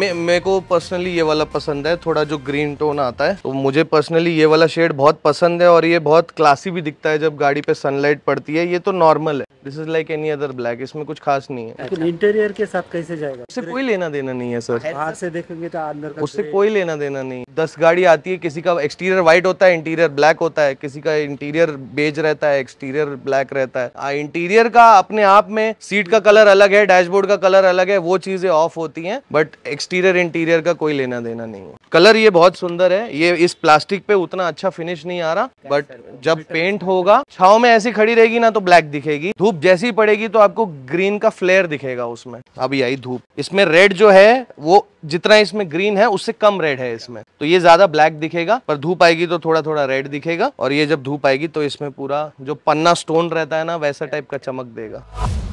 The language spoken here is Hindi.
मे मेरे को पर्सनली ये वाला पसंद है थोड़ा जो ग्रीन टोन आता है तो मुझे पर्सनली ये वाला शेड बहुत पसंद है और ये बहुत क्लासी भी दिखता है जब गाड़ी पे सनलाइट पड़ती है ये तो नॉर्मल है this is like any other black इसमें कुछ खास नहीं है इंटीरियर तो के साथ कैसे जाएगा उससे कोई लेना देना नहीं है सर बाहर से देखेंगे तो अंदर उससे कोई लेना देना नहीं दस गाड़ी आती है किसी का एक्सटीरियर व्हाइट होता है इंटीरियर ब्लैक होता है किसी का इंटीरियर बेज रहता है एक्सटीरियर ब्लैक रहता है इंटीरियर का अपने आप में सीट का कलर अलग है डैशबोर्ड का कलर अलग है वो चीजें ऑफ होती है बट एक्सटीरियर इंटीरियर का कोई लेना देना नहीं है कलर ये बहुत सुंदर है ये इस प्लास्टिक पे उतना अच्छा फिनिश नहीं आ रहा बट जब पेंट होगा छाव में ऐसी खड़ी रहेगी ना तो ब्लैक दिखेगी धूप जैसी पड़ेगी तो आपको ग्रीन का फ्लेयर दिखेगा उसमें अभी आई धूप इसमें रेड जो है वो जितना इसमें ग्रीन है उससे कम रेड है इसमें तो ये ज्यादा ब्लैक दिखेगा पर धूप आएगी तो थोड़ा थोड़ा रेड दिखेगा और ये जब धूप आएगी तो इसमें पूरा जो पन्ना स्टोन रहता है ना वैसा टाइप का चमक देगा